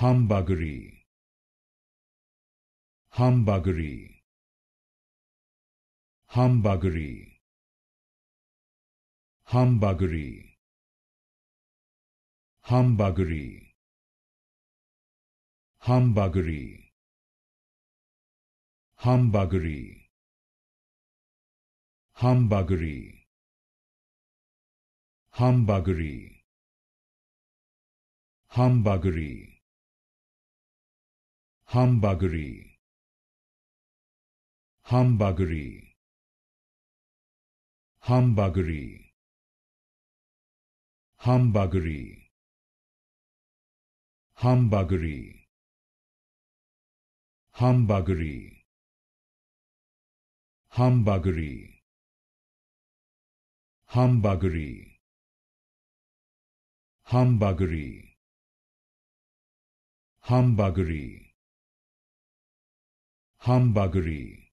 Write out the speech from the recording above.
Humbuggery. Humbuggery. Humbuggery. Humbuggery. Humbuggery. Humbuggery. Humbuggery. Humbuggery. Humbuggery. Humbuggery. Humbuggery Humbuggery Humbuggery Humbuggery Humbuggery Humbuggery Humbuggery Humbuggery Humbuggery Humbuggery humbuggery